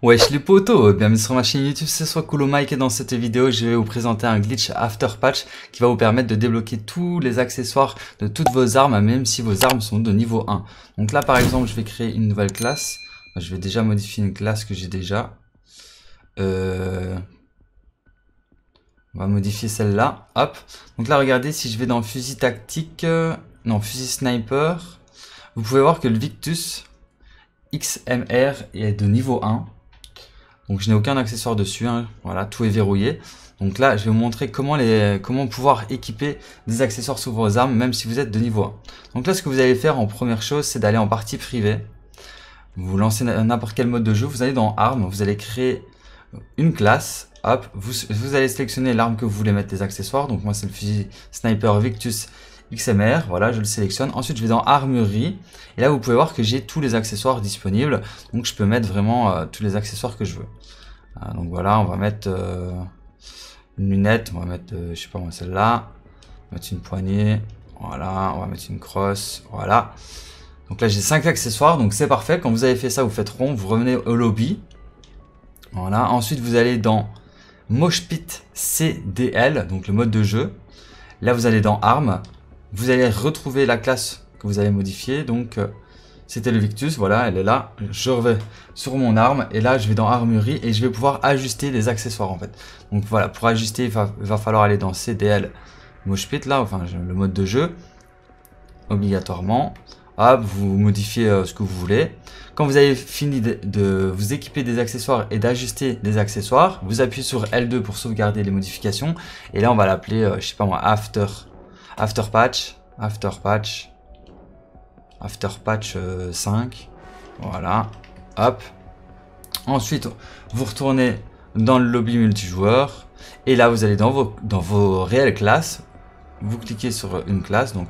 Wesh les potos, bienvenue sur ma chaîne YouTube, c'est soit Cool Mike et dans cette vidéo je vais vous présenter un glitch after patch qui va vous permettre de débloquer tous les accessoires de toutes vos armes même si vos armes sont de niveau 1. Donc là par exemple je vais créer une nouvelle classe, je vais déjà modifier une classe que j'ai déjà. Euh, on va modifier celle-là, hop. Donc là regardez si je vais dans fusil tactique, euh, non fusil sniper, vous pouvez voir que le Victus XMR est de niveau 1 donc je n'ai aucun accessoire dessus, hein. voilà, tout est verrouillé. Donc là, je vais vous montrer comment, les, comment pouvoir équiper des accessoires sur vos armes, même si vous êtes de niveau 1. Donc là, ce que vous allez faire en première chose, c'est d'aller en partie privée. Vous lancez n'importe quel mode de jeu, vous allez dans armes, vous allez créer une classe. Hop, vous, allez sélectionner l'arme que vous voulez mettre des accessoires. Donc moi, c'est le fusil Sniper Victus XMR, voilà, je le sélectionne. Ensuite, je vais dans Armurerie. Et là, vous pouvez voir que j'ai tous les accessoires disponibles. Donc, je peux mettre vraiment euh, tous les accessoires que je veux. Euh, donc, voilà, on va mettre euh, une lunette. On va mettre, je sais pas moi, celle-là. On va mettre une poignée. Voilà, on va mettre une crosse. Voilà. Donc là, j'ai cinq accessoires. Donc, c'est parfait. Quand vous avez fait ça, vous faites rond. Vous revenez au lobby. Voilà. Ensuite, vous allez dans Moshpit CDL, donc le mode de jeu. Là, vous allez dans Armes. Vous allez retrouver la classe que vous avez modifiée. Donc, euh, c'était le Victus. Voilà, elle est là. Je reviens sur mon arme. Et là, je vais dans Armurerie et je vais pouvoir ajuster les accessoires, en fait. Donc, voilà, pour ajuster, il va, falloir aller dans CDL Moshpit, là, enfin, le mode de jeu. Obligatoirement. Hop, vous modifiez euh, ce que vous voulez. Quand vous avez fini de, vous équiper des accessoires et d'ajuster des accessoires, vous appuyez sur L2 pour sauvegarder les modifications. Et là, on va l'appeler, euh, je sais pas moi, After After patch, patch, after patch 5. Euh, voilà. Hop. Ensuite, vous retournez dans le lobby multijoueur. Et là, vous allez dans vos, dans vos réelles classes. Vous cliquez sur une classe. Donc,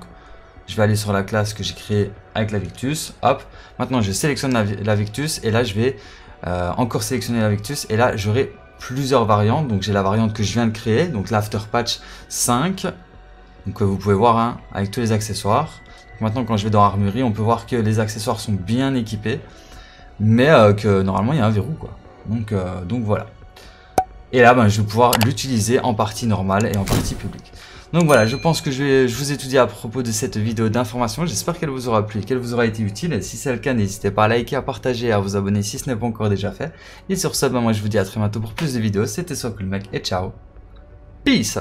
je vais aller sur la classe que j'ai créée avec la Victus. Hop. Maintenant, je sélectionne la, Victus. Et là, je vais euh, encore sélectionner la Victus. Et là, j'aurai plusieurs variantes. Donc, j'ai la variante que je viens de créer. Donc, l'after patch 5. Donc euh, vous pouvez voir hein, avec tous les accessoires. Maintenant quand je vais dans Armurerie, on peut voir que les accessoires sont bien équipés. Mais euh, que normalement il y a un verrou quoi. Donc, euh, donc voilà. Et là ben, je vais pouvoir l'utiliser en partie normale et en partie publique. Donc voilà, je pense que je, vais, vous ai tout dit à propos de cette vidéo d'information. J'espère qu'elle vous aura plu et qu'elle vous aura été utile. Et si c'est le cas, n'hésitez pas à liker, à partager et à vous abonner si ce n'est pas encore déjà fait. Et sur ce, ben, moi je vous dis à très bientôt pour plus de vidéos. C'était SoakulMec et ciao. Peace